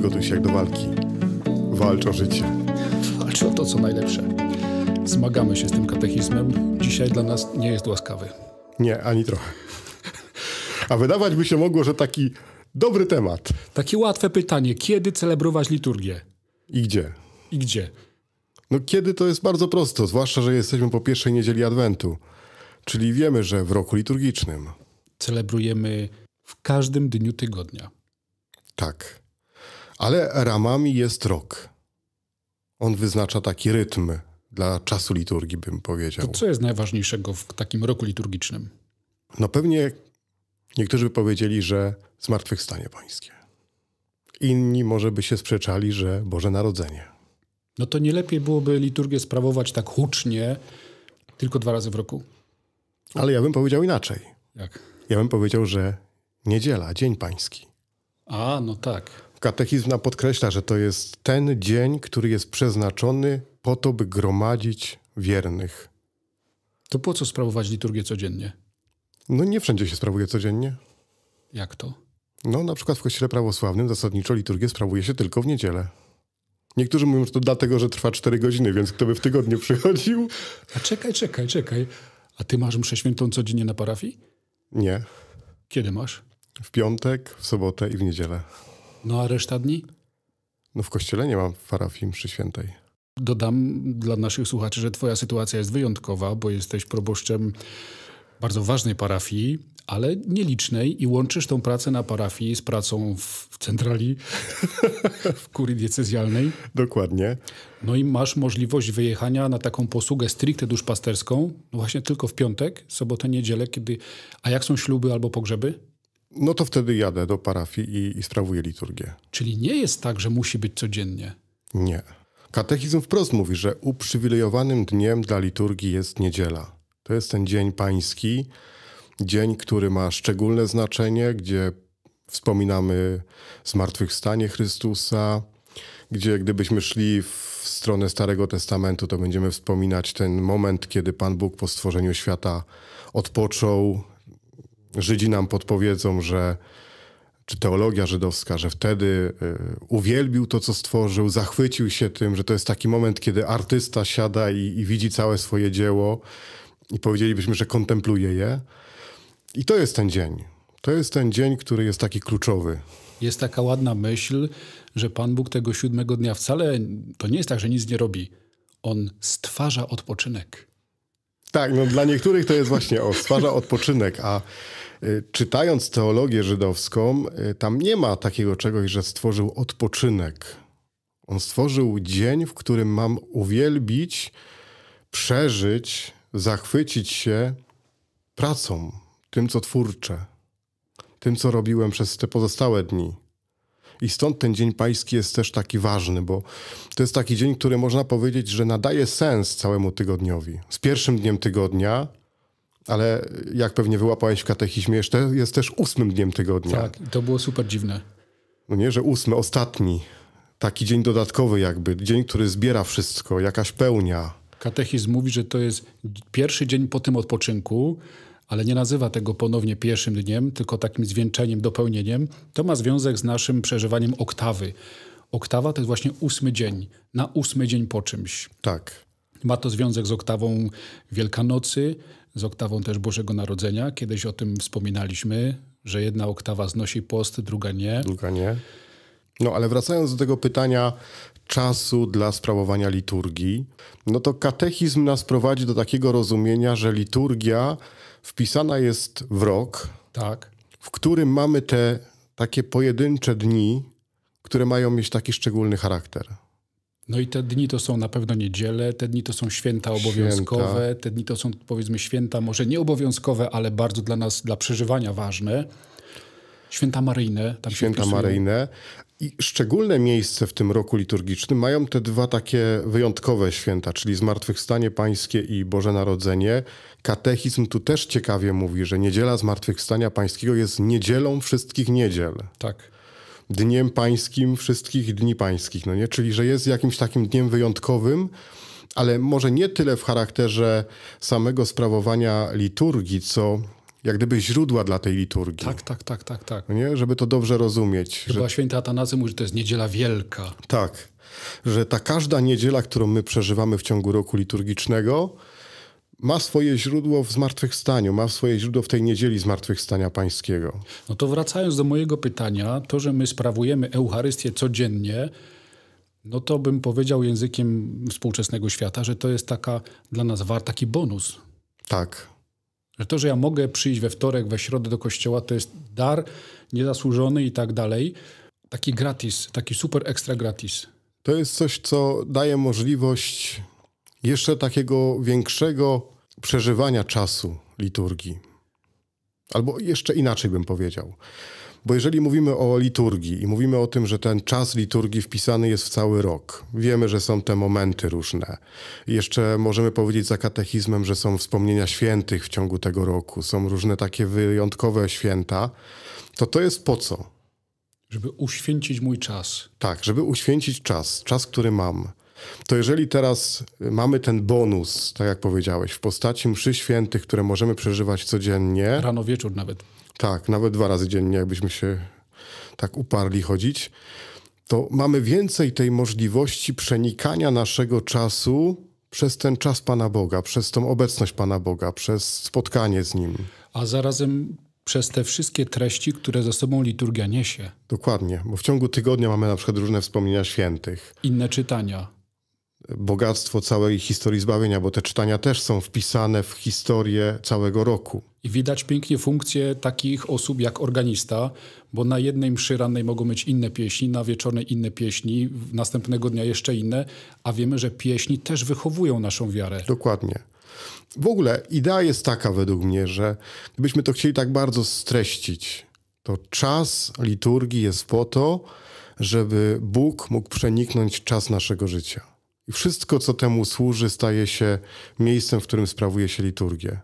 przygotuj się jak do walki. Walcz o życie. Walcz o to, co najlepsze. Zmagamy się z tym katechizmem. Dzisiaj dla nas nie jest łaskawy. Nie, ani trochę. A wydawać by się mogło, że taki dobry temat. Takie łatwe pytanie. Kiedy celebrować liturgię? I gdzie? I gdzie? No kiedy to jest bardzo prosto, zwłaszcza, że jesteśmy po pierwszej niedzieli Adwentu. Czyli wiemy, że w roku liturgicznym. Celebrujemy w każdym dniu tygodnia. Tak. Ale ramami jest rok. On wyznacza taki rytm dla czasu liturgii, bym powiedział. To co jest najważniejszego w takim roku liturgicznym? No pewnie niektórzy by powiedzieli, że zmartwychwstanie pańskie. Inni może by się sprzeczali, że Boże Narodzenie. No to nie lepiej byłoby liturgię sprawować tak hucznie tylko dwa razy w roku? Ale ja bym powiedział inaczej. Jak? Ja bym powiedział, że niedziela, dzień pański. A, no tak. Katechizna podkreśla, że to jest ten dzień, który jest przeznaczony po to, by gromadzić wiernych. To po co sprawować liturgię codziennie? No nie wszędzie się sprawuje codziennie. Jak to? No na przykład w kościele prawosławnym zasadniczo liturgię sprawuje się tylko w niedzielę. Niektórzy mówią, że to dlatego, że trwa 4 godziny, więc kto by w tygodniu przychodził... A czekaj, czekaj, czekaj. A ty masz mszę świętą codziennie na parafii? Nie. Kiedy masz? W piątek, w sobotę i w niedzielę. No a reszta dni? No w kościele nie mam parafii mszy świętej. Dodam dla naszych słuchaczy, że twoja sytuacja jest wyjątkowa, bo jesteś proboszczem bardzo ważnej parafii, ale nielicznej i łączysz tą pracę na parafii z pracą w centrali, w kurii diecezjalnej. Dokładnie. No i masz możliwość wyjechania na taką posługę stricte duszpasterską, no właśnie tylko w piątek, sobotę, niedzielę, kiedy... A jak są śluby albo pogrzeby? no to wtedy jadę do parafii i, i sprawuję liturgię. Czyli nie jest tak, że musi być codziennie? Nie. Katechizm wprost mówi, że uprzywilejowanym dniem dla liturgii jest niedziela. To jest ten dzień pański, dzień, który ma szczególne znaczenie, gdzie wspominamy zmartwychwstanie Chrystusa, gdzie gdybyśmy szli w stronę Starego Testamentu, to będziemy wspominać ten moment, kiedy Pan Bóg po stworzeniu świata odpoczął, Żydzi nam podpowiedzą, że czy teologia żydowska, że wtedy y, uwielbił to, co stworzył, zachwycił się tym, że to jest taki moment, kiedy artysta siada i, i widzi całe swoje dzieło i powiedzielibyśmy, że kontempluje je. I to jest ten dzień. To jest ten dzień, który jest taki kluczowy. Jest taka ładna myśl, że Pan Bóg tego siódmego dnia wcale to nie jest tak, że nic nie robi. On stwarza odpoczynek. Tak, no dla niektórych to jest właśnie, o, stwarza odpoczynek, a y, czytając teologię żydowską, y, tam nie ma takiego czegoś, że stworzył odpoczynek. On stworzył dzień, w którym mam uwielbić, przeżyć, zachwycić się pracą, tym, co twórcze, tym, co robiłem przez te pozostałe dni. I stąd ten Dzień Pański jest też taki ważny, bo to jest taki dzień, który można powiedzieć, że nadaje sens całemu tygodniowi. Z pierwszym dniem tygodnia, ale jak pewnie wyłapałeś w katechizmie, jeszcze jest też ósmym dniem tygodnia. Tak, to było super dziwne. No nie, że ósmy, ostatni. Taki dzień dodatkowy jakby, dzień, który zbiera wszystko, jakaś pełnia. Katechizm mówi, że to jest pierwszy dzień po tym odpoczynku, ale nie nazywa tego ponownie pierwszym dniem, tylko takim zwieńczeniem, dopełnieniem, to ma związek z naszym przeżywaniem oktawy. Oktawa to jest właśnie ósmy dzień, na ósmy dzień po czymś. Tak. Ma to związek z oktawą Wielkanocy, z oktawą też Bożego Narodzenia. Kiedyś o tym wspominaliśmy, że jedna oktawa znosi post, druga nie. Druga nie. No ale wracając do tego pytania czasu dla sprawowania liturgii, no to katechizm nas prowadzi do takiego rozumienia, że liturgia wpisana jest w rok, tak. w którym mamy te takie pojedyncze dni, które mają mieć taki szczególny charakter. No i te dni to są na pewno niedziele, te dni to są święta obowiązkowe, święta. te dni to są powiedzmy święta może nieobowiązkowe, ale bardzo dla nas, dla przeżywania ważne. Święta Maryjne. Tam Święta Maryjne. I szczególne miejsce w tym roku liturgicznym mają te dwa takie wyjątkowe święta, czyli Zmartwychwstanie Pańskie i Boże Narodzenie. Katechizm tu też ciekawie mówi, że niedziela Zmartwychwstania Pańskiego jest niedzielą wszystkich niedziel. Tak. Dniem Pańskim wszystkich dni Pańskich, no nie? Czyli, że jest jakimś takim dniem wyjątkowym, ale może nie tyle w charakterze samego sprawowania liturgii, co jak gdyby źródła dla tej liturgii. Tak, tak, tak, tak, tak. No nie? Żeby to dobrze rozumieć. Chyba że... święty Atanazy mówi, że to jest niedziela wielka. Tak, że ta każda niedziela, którą my przeżywamy w ciągu roku liturgicznego, ma swoje źródło w zmartwychwstaniu, ma swoje źródło w tej niedzieli zmartwychwstania pańskiego. No to wracając do mojego pytania, to, że my sprawujemy Eucharystię codziennie, no to bym powiedział językiem współczesnego świata, że to jest taka dla nas war, taki bonus. Tak. Że to, że ja mogę przyjść we wtorek, we środę do kościoła, to jest dar niezasłużony i tak dalej. Taki gratis, taki super ekstra gratis. To jest coś, co daje możliwość jeszcze takiego większego przeżywania czasu liturgii. Albo jeszcze inaczej bym powiedział. Bo jeżeli mówimy o liturgii i mówimy o tym, że ten czas liturgii wpisany jest w cały rok, wiemy, że są te momenty różne. Jeszcze możemy powiedzieć za katechizmem, że są wspomnienia świętych w ciągu tego roku, są różne takie wyjątkowe święta, to to jest po co? Żeby uświęcić mój czas. Tak, żeby uświęcić czas, czas, który mam to jeżeli teraz mamy ten bonus, tak jak powiedziałeś, w postaci mszy świętych, które możemy przeżywać codziennie. Rano, wieczór nawet. Tak, nawet dwa razy dziennie, jakbyśmy się tak uparli chodzić, to mamy więcej tej możliwości przenikania naszego czasu przez ten czas Pana Boga, przez tą obecność Pana Boga, przez spotkanie z Nim. A zarazem przez te wszystkie treści, które za sobą liturgia niesie. Dokładnie, bo w ciągu tygodnia mamy na przykład różne wspomnienia świętych. Inne czytania. Bogactwo całej historii zbawienia, bo te czytania też są wpisane w historię całego roku. I widać pięknie funkcje takich osób jak organista, bo na jednej mszy rannej mogą mieć inne pieśni, na wieczornej inne pieśni, następnego dnia jeszcze inne, a wiemy, że pieśni też wychowują naszą wiarę. Dokładnie. W ogóle idea jest taka według mnie, że gdybyśmy to chcieli tak bardzo streścić, to czas liturgii jest po to, żeby Bóg mógł przeniknąć czas naszego życia. I wszystko, co temu służy, staje się miejscem, w którym sprawuje się liturgię.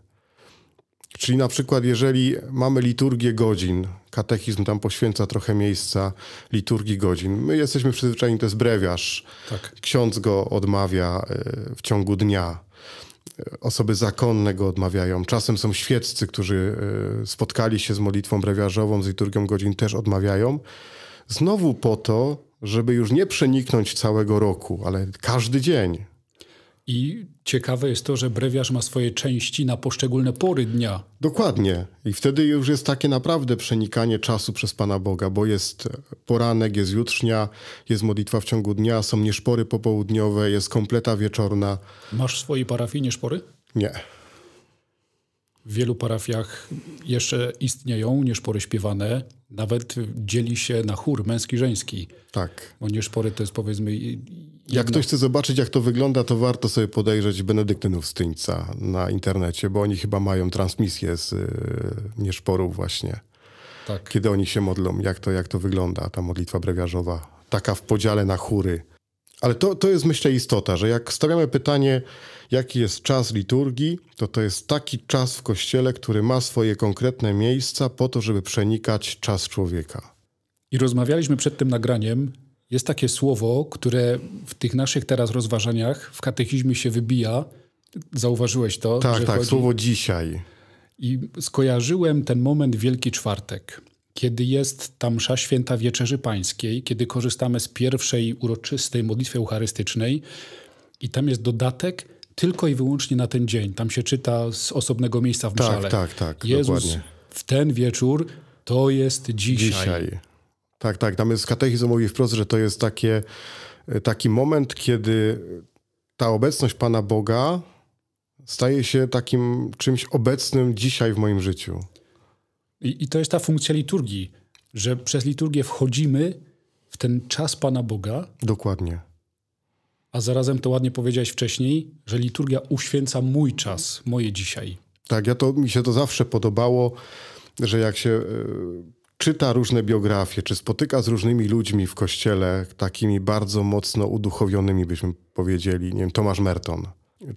Czyli na przykład, jeżeli mamy liturgię godzin, katechizm tam poświęca trochę miejsca liturgii godzin. My jesteśmy przyzwyczajeni, to jest brewiarz. Tak. Ksiądz go odmawia e, w ciągu dnia. Osoby zakonne go odmawiają. Czasem są świeccy, którzy e, spotkali się z modlitwą brewiarzową, z liturgią godzin, też odmawiają. Znowu po to, żeby już nie przeniknąć całego roku, ale każdy dzień, i ciekawe jest to, że brewiarz ma swoje części na poszczególne pory dnia. Dokładnie. I wtedy już jest takie naprawdę przenikanie czasu przez Pana Boga, bo jest poranek, jest jutrznia, jest modlitwa w ciągu dnia, są nieszpory popołudniowe, jest kompleta wieczorna. Masz w swojej parafii nieszpory? Nie. W wielu parafiach jeszcze istnieją nieszpory śpiewane. Nawet dzieli się na chór męski-żeński. Tak. Bo nieszpory to jest powiedzmy jak ktoś chce zobaczyć, jak to wygląda, to warto sobie podejrzeć Benedyktynów Styńca na internecie, bo oni chyba mają transmisję z nieszporu y, nieszporów właśnie. Tak. Kiedy oni się modlą, jak to, jak to wygląda, ta modlitwa brewiarzowa, taka w podziale na chóry. Ale to, to jest myślę istota, że jak stawiamy pytanie, jaki jest czas liturgii, to to jest taki czas w kościele, który ma swoje konkretne miejsca po to, żeby przenikać czas człowieka. I rozmawialiśmy przed tym nagraniem jest takie słowo, które w tych naszych teraz rozważaniach w katechizmie się wybija. Zauważyłeś to? Tak, tak, chodzi... słowo dzisiaj. I skojarzyłem ten moment Wielki Czwartek, kiedy jest tam msza święta Wieczerzy Pańskiej, kiedy korzystamy z pierwszej uroczystej modlitwy eucharystycznej i tam jest dodatek tylko i wyłącznie na ten dzień. Tam się czyta z osobnego miejsca w tak, mszale. Tak, tak, tak. Jezus dokładnie. w ten wieczór to jest dzisiaj. dzisiaj. Tak, tak. Tam jest katechizm mówi wprost, że to jest takie, e, taki moment, kiedy ta obecność Pana Boga staje się takim czymś obecnym dzisiaj w moim życiu. I, i to jest ta funkcja liturgii, że przez liturgię wchodzimy w ten czas Pana Boga. Dokładnie. A zarazem to ładnie powiedziałeś wcześniej, że liturgia uświęca mój czas, moje dzisiaj. Tak, ja to mi się to zawsze podobało, że jak się e, czyta różne biografie, czy spotyka z różnymi ludźmi w kościele, takimi bardzo mocno uduchowionymi, byśmy powiedzieli, nie wiem, Tomasz Merton.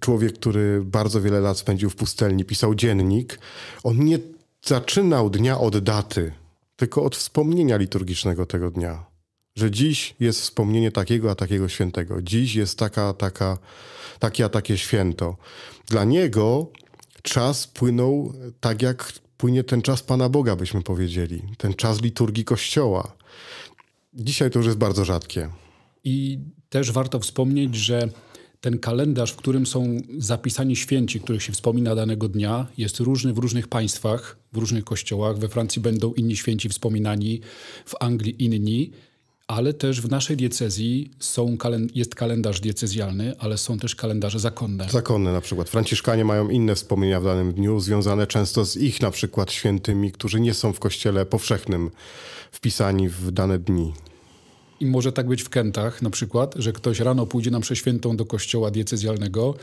Człowiek, który bardzo wiele lat spędził w pustelni, pisał dziennik. On nie zaczynał dnia od daty, tylko od wspomnienia liturgicznego tego dnia. Że dziś jest wspomnienie takiego, a takiego świętego. Dziś jest taka, taka, takie, a takie święto. Dla niego czas płynął tak, jak płynie ten czas Pana Boga, byśmy powiedzieli, ten czas liturgii Kościoła. Dzisiaj to już jest bardzo rzadkie. I też warto wspomnieć, że ten kalendarz, w którym są zapisani święci, których się wspomina danego dnia, jest różny w różnych państwach, w różnych kościołach. We Francji będą inni święci wspominani, w Anglii inni ale też w naszej diecezji są, jest kalendarz diecezjalny, ale są też kalendarze zakonne. Zakonne na przykład. Franciszkanie mają inne wspomnienia w danym dniu, związane często z ich na przykład świętymi, którzy nie są w kościele powszechnym wpisani w dane dni. I może tak być w Kentach na przykład, że ktoś rano pójdzie na przeświętą do kościoła diecezjalnego,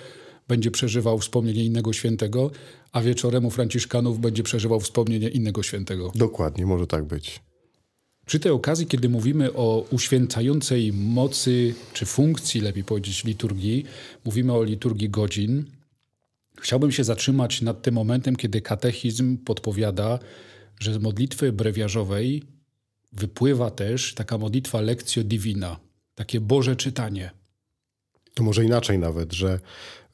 będzie przeżywał wspomnienie innego świętego, a wieczorem u Franciszkanów będzie przeżywał wspomnienie innego świętego. Dokładnie, może tak być. Przy tej okazji, kiedy mówimy o uświęcającej mocy, czy funkcji, lepiej powiedzieć, liturgii, mówimy o liturgii godzin, chciałbym się zatrzymać nad tym momentem, kiedy katechizm podpowiada, że z modlitwy brewiarzowej wypływa też taka modlitwa lekcjo divina, takie Boże czytanie. To może inaczej nawet, że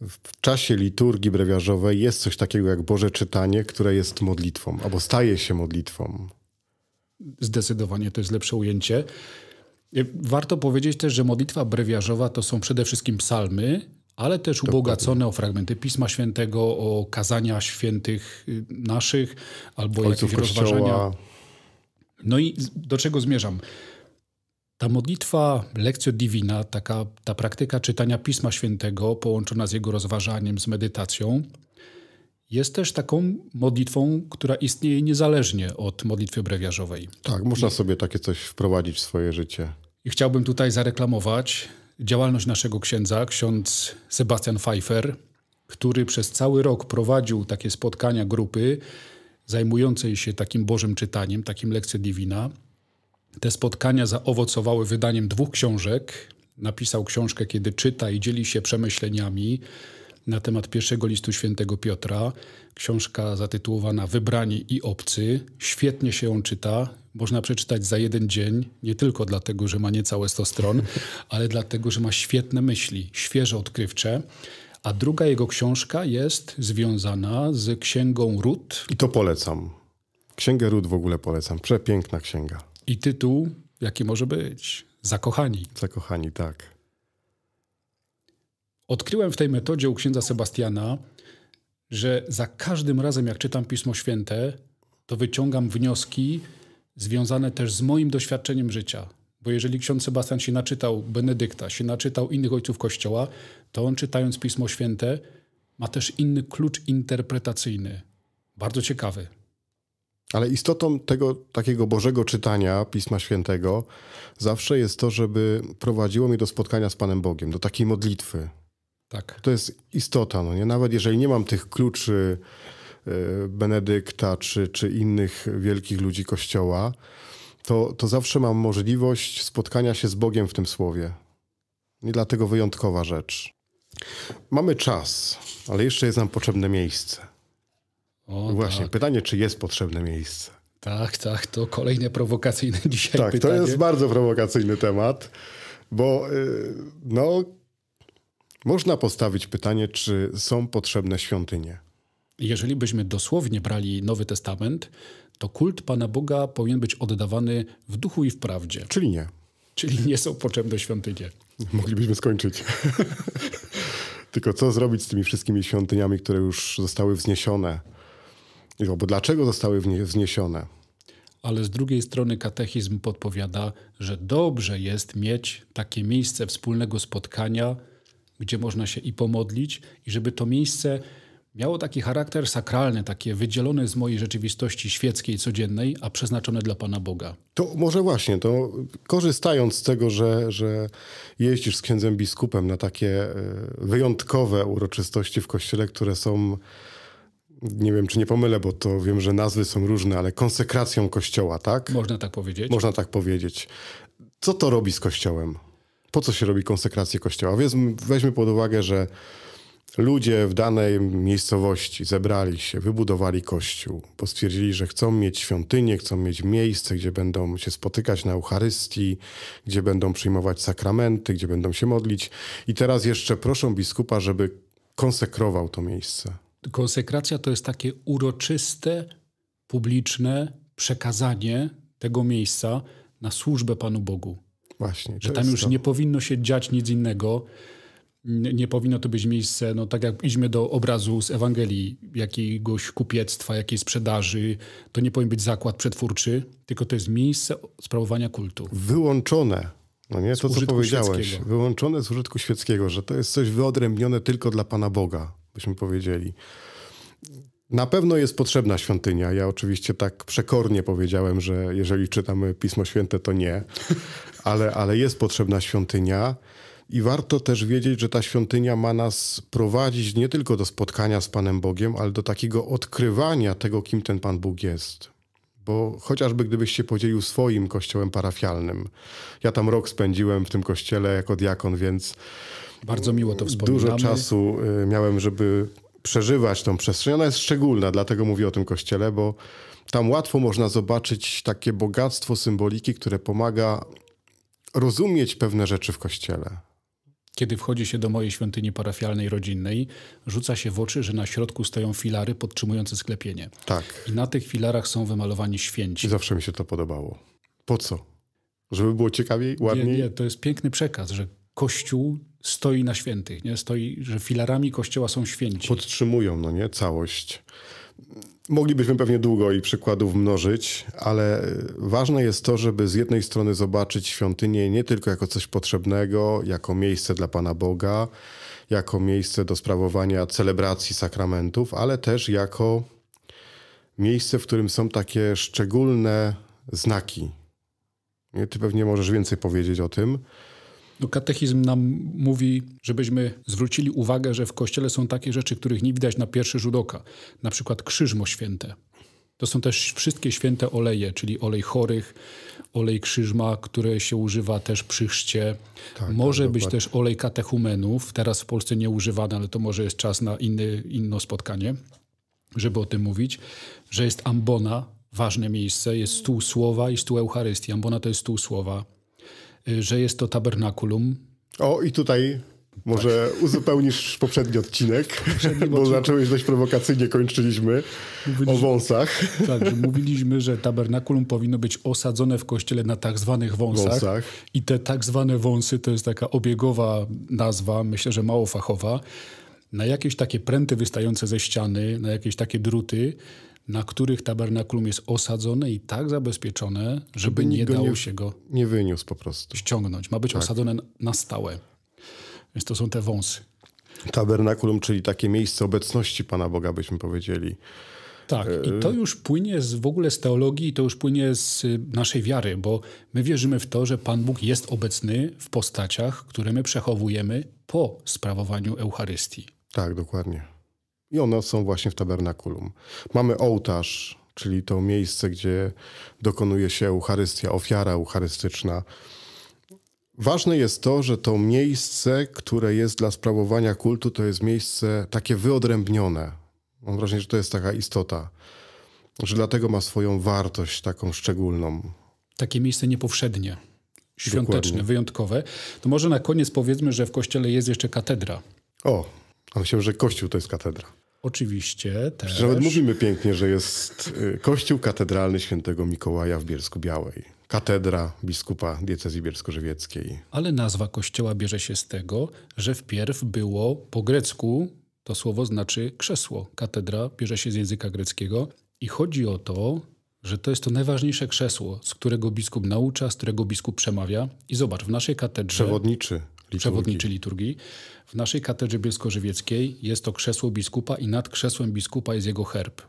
w czasie liturgii brewiarzowej jest coś takiego jak Boże czytanie, które jest modlitwą albo staje się modlitwą. Zdecydowanie to jest lepsze ujęcie. E, warto powiedzieć też, że modlitwa brewiarzowa to są przede wszystkim psalmy, ale też ubogacone o fragmenty Pisma Świętego, o kazania świętych y, naszych albo Ojców jakieś Kościoła. rozważania. No i do czego zmierzam? Ta modlitwa lekcja Divina, taka, ta praktyka czytania Pisma Świętego połączona z jego rozważaniem, z medytacją, jest też taką modlitwą, która istnieje niezależnie od modlitwy brewiarzowej. Tak, można I... sobie takie coś wprowadzić w swoje życie. I chciałbym tutaj zareklamować działalność naszego księdza, ksiądz Sebastian Pfeiffer, który przez cały rok prowadził takie spotkania grupy zajmującej się takim Bożym czytaniem, takim lekcją Divina. Te spotkania zaowocowały wydaniem dwóch książek. Napisał książkę, kiedy czyta i dzieli się przemyśleniami na temat pierwszego listu świętego Piotra. Książka zatytułowana Wybrani i obcy. Świetnie się ją czyta. Można przeczytać za jeden dzień, nie tylko dlatego, że ma niecałe 100 stron, ale dlatego, że ma świetne myśli, świeże odkrywcze. A druga jego książka jest związana z księgą Ród. I to polecam. Księgę Ród w ogóle polecam. Przepiękna księga. I tytuł, jaki może być? Zakochani. Zakochani, tak. Odkryłem w tej metodzie u księdza Sebastiana, że za każdym razem, jak czytam Pismo Święte, to wyciągam wnioski związane też z moim doświadczeniem życia. Bo jeżeli ksiądz Sebastian się naczytał Benedykta, się naczytał innych ojców Kościoła, to on czytając Pismo Święte ma też inny klucz interpretacyjny. Bardzo ciekawy. Ale istotą tego takiego Bożego czytania Pisma Świętego zawsze jest to, żeby prowadziło mnie do spotkania z Panem Bogiem, do takiej modlitwy, tak. To jest istota. No nie? Nawet jeżeli nie mam tych kluczy e, Benedykta czy, czy innych wielkich ludzi Kościoła, to, to zawsze mam możliwość spotkania się z Bogiem w tym słowie. I dlatego wyjątkowa rzecz. Mamy czas, ale jeszcze jest nam potrzebne miejsce. O, Właśnie, tak. pytanie, czy jest potrzebne miejsce? Tak, tak, to kolejne prowokacyjne dzisiaj tak, pytanie. Tak, to jest bardzo prowokacyjny temat, bo y, no, można postawić pytanie, czy są potrzebne świątynie. Jeżeli byśmy dosłownie brali Nowy Testament, to kult Pana Boga powinien być oddawany w duchu i w prawdzie. Czyli nie. Czyli nie są potrzebne świątynie. Moglibyśmy skończyć. Tylko co zrobić z tymi wszystkimi świątyniami, które już zostały wzniesione? Bo dlaczego zostały wzniesione? Ale z drugiej strony katechizm podpowiada, że dobrze jest mieć takie miejsce wspólnego spotkania, gdzie można się i pomodlić, i żeby to miejsce miało taki charakter sakralny, takie wydzielone z mojej rzeczywistości świeckiej, codziennej, a przeznaczone dla Pana Boga. To może właśnie, to korzystając z tego, że, że jeździsz z księdzem biskupem na takie e, wyjątkowe uroczystości w kościele, które są, nie wiem czy nie pomylę, bo to wiem, że nazwy są różne, ale konsekracją kościoła, tak? Można tak powiedzieć. Można tak powiedzieć. Co to robi z kościołem? po co się robi konsekrację kościoła? Weźmy, weźmy pod uwagę, że ludzie w danej miejscowości zebrali się, wybudowali kościół, bo stwierdzili, że chcą mieć świątynię, chcą mieć miejsce, gdzie będą się spotykać na Eucharystii, gdzie będą przyjmować sakramenty, gdzie będą się modlić. I teraz jeszcze proszą biskupa, żeby konsekrował to miejsce. Konsekracja to jest takie uroczyste, publiczne przekazanie tego miejsca na służbę Panu Bogu. Właśnie. Że tam już to. nie powinno się dziać nic innego. Nie, nie powinno to być miejsce, no tak jak idźmy do obrazu z Ewangelii, jakiegoś kupiectwa, jakiej sprzedaży, to nie powinien być zakład przetwórczy, tylko to jest miejsce sprawowania kultu. Wyłączone, no nie, to co powiedziałeś, świeckiego. wyłączone z użytku świeckiego, że to jest coś wyodrębnione tylko dla Pana Boga, byśmy powiedzieli. Na pewno jest potrzebna świątynia. Ja oczywiście tak przekornie powiedziałem, że jeżeli czytamy Pismo Święte, to nie, ale, ale jest potrzebna świątynia. I warto też wiedzieć, że ta świątynia ma nas prowadzić nie tylko do spotkania z Panem Bogiem, ale do takiego odkrywania tego, kim ten Pan Bóg jest. Bo chociażby gdybyś się podzielił swoim kościołem parafialnym. Ja tam rok spędziłem w tym kościele jako diakon, więc. Bardzo miło to wspominamy. Dużo czasu y, miałem, żeby przeżywać tą przestrzeń. Ona jest szczególna, dlatego mówię o tym kościele, bo tam łatwo można zobaczyć takie bogactwo symboliki, które pomaga rozumieć pewne rzeczy w kościele. Kiedy wchodzi się do mojej świątyni parafialnej rodzinnej, rzuca się w oczy, że na środku stoją filary podtrzymujące sklepienie. Tak. I na tych filarach są wymalowani święci. I Zawsze mi się to podobało. Po co? Żeby było ciekawiej, ładniej? Nie, nie to jest piękny przekaz, że Kościół stoi na świętych, nie? Stoi, że filarami kościoła są święci. Podtrzymują, no nie? Całość. Moglibyśmy pewnie długo i przykładów mnożyć, ale e, ważne jest to, żeby z jednej strony zobaczyć świątynię nie tylko jako coś potrzebnego, jako miejsce dla Pana Boga, jako miejsce do sprawowania celebracji sakramentów, ale też jako miejsce, w którym są takie szczególne znaki. Ty pewnie możesz więcej powiedzieć o tym. No, katechizm nam mówi, żebyśmy zwrócili uwagę, że w Kościele są takie rzeczy, których nie widać na pierwszy rzut oka. Na przykład krzyżmo święte. To są też wszystkie święte oleje, czyli olej chorych, olej krzyżma, które się używa też przy chrzcie. Tak, tak może tak, być dokładnie. też olej katechumenów, teraz w Polsce nie używany, ale to może jest czas na inny, inne spotkanie, żeby o tym mówić, że jest ambona, ważne miejsce, jest stół słowa i stół Eucharystii. Ambona to jest stół słowa, Y, że jest to tabernakulum. O, i tutaj może tak. uzupełnisz poprzedni odcinek, poprzedni bo odcinek. zacząłeś dość prowokacyjnie, kończyliśmy mówiliśmy, o wąsach. Tak, że mówiliśmy, że tabernakulum powinno być osadzone w kościele na tak zwanych wąsach. wąsach. I te tak zwane wąsy to jest taka obiegowa nazwa, myślę, że mało fachowa, na jakieś takie pręty wystające ze ściany, na jakieś takie druty, na których tabernakulum jest osadzone i tak zabezpieczone, żeby nie dało nie, się go nie wyniósł po prostu. ściągnąć. Ma być tak. osadzone na stałe. Więc to są te wąsy. Tabernakulum, czyli takie miejsce obecności Pana Boga, byśmy powiedzieli. Tak, i e, to już płynie z, w ogóle z teologii, to już płynie z y, naszej wiary, bo my wierzymy w to, że Pan Bóg jest obecny w postaciach, które my przechowujemy po sprawowaniu Eucharystii. Tak, dokładnie. I one są właśnie w tabernakulum. Mamy ołtarz, czyli to miejsce, gdzie dokonuje się Eucharystia, ofiara eucharystyczna. Ważne jest to, że to miejsce, które jest dla sprawowania kultu, to jest miejsce takie wyodrębnione. Mam wrażenie, że to jest taka istota, że dlatego ma swoją wartość taką szczególną. Takie miejsce niepowszednie, świąteczne, Dokładnie. wyjątkowe. To może na koniec powiedzmy, że w kościele jest jeszcze katedra. O, a myślałem, że kościół to jest katedra. Oczywiście też. Przecież nawet mówimy pięknie, że jest y, kościół katedralny świętego Mikołaja w Bielsku Białej. Katedra biskupa diecezji bielsko-żywieckiej. Ale nazwa kościoła bierze się z tego, że wpierw było po grecku, to słowo znaczy krzesło. Katedra bierze się z języka greckiego i chodzi o to, że to jest to najważniejsze krzesło, z którego biskup naucza, z którego biskup przemawia. I zobacz, w naszej katedrze... Przewodniczy, liturgii. przewodniczy liturgii. W naszej katedrze bielsko-żywieckiej jest to krzesło biskupa i nad krzesłem biskupa jest jego herb.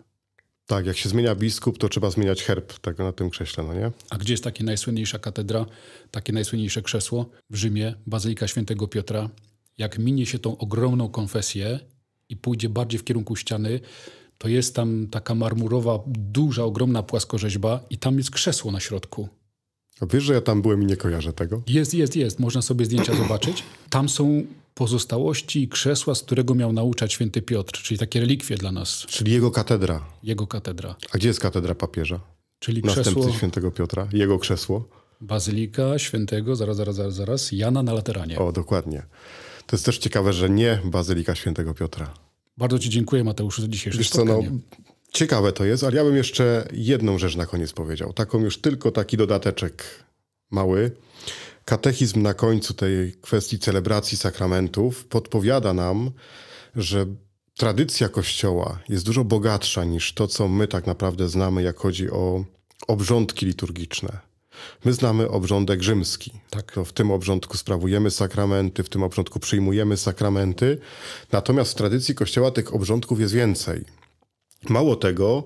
Tak, jak się zmienia biskup, to trzeba zmieniać herb tak, na tym krześle, no nie? A gdzie jest taka najsłynniejsza katedra, takie najsłynniejsze krzesło? W Rzymie, Bazylika Świętego Piotra. Jak minie się tą ogromną konfesję i pójdzie bardziej w kierunku ściany, to jest tam taka marmurowa, duża, ogromna płaskorzeźba i tam jest krzesło na środku wiesz, że ja tam byłem i nie kojarzę tego? Jest, jest, jest. Można sobie zdjęcia zobaczyć. Tam są pozostałości krzesła, z którego miał nauczać święty Piotr, czyli takie relikwie dla nas. Czyli jego katedra. Jego katedra. A gdzie jest katedra papieża? Czyli krzesło... Następcy świętego Piotra. Jego krzesło. Bazylika świętego, zaraz, zaraz, zaraz, zaraz, Jana na Lateranie. O, dokładnie. To jest też ciekawe, że nie Bazylika świętego Piotra. Bardzo Ci dziękuję, Mateuszu, za dzisiejsze Wiesz spotkanie. Co, no, Ciekawe to jest, ale ja bym jeszcze jedną rzecz na koniec powiedział. Taką już tylko taki dodateczek mały. Katechizm na końcu tej kwestii celebracji sakramentów podpowiada nam, że tradycja Kościoła jest dużo bogatsza niż to, co my tak naprawdę znamy, jak chodzi o obrządki liturgiczne. My znamy obrządek rzymski. Tak. To w tym obrządku sprawujemy sakramenty, w tym obrządku przyjmujemy sakramenty. Natomiast w tradycji Kościoła tych obrządków jest więcej. Mało tego,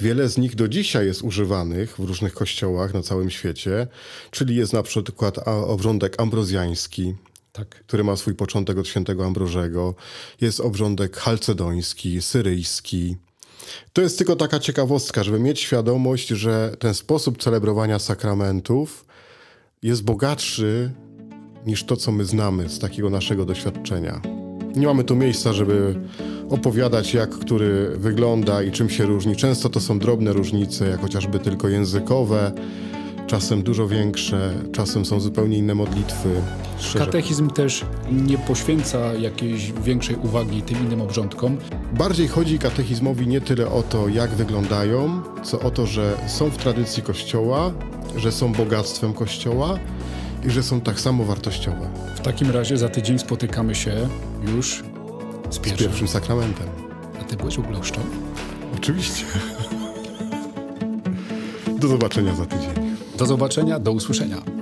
wiele z nich do dzisiaj jest używanych w różnych kościołach na całym świecie, czyli jest na przykład obrządek ambrozjański, tak. który ma swój początek od świętego Ambrożego, jest obrządek chalcedoński, syryjski. To jest tylko taka ciekawostka, żeby mieć świadomość, że ten sposób celebrowania sakramentów jest bogatszy niż to, co my znamy z takiego naszego doświadczenia. Nie mamy tu miejsca, żeby opowiadać, jak który wygląda i czym się różni. Często to są drobne różnice, jak chociażby tylko językowe, czasem dużo większe, czasem są zupełnie inne modlitwy. Szczerze. Katechizm też nie poświęca jakiejś większej uwagi tym innym obrządkom. Bardziej chodzi katechizmowi nie tyle o to, jak wyglądają, co o to, że są w tradycji Kościoła, że są bogactwem Kościoła i że są tak samo wartościowe. W takim razie za tydzień spotykamy się już z pierwszym, z pierwszym sakramentem. A ty byłeś ugląszczą? Oczywiście. Do zobaczenia za tydzień. Do zobaczenia, do usłyszenia.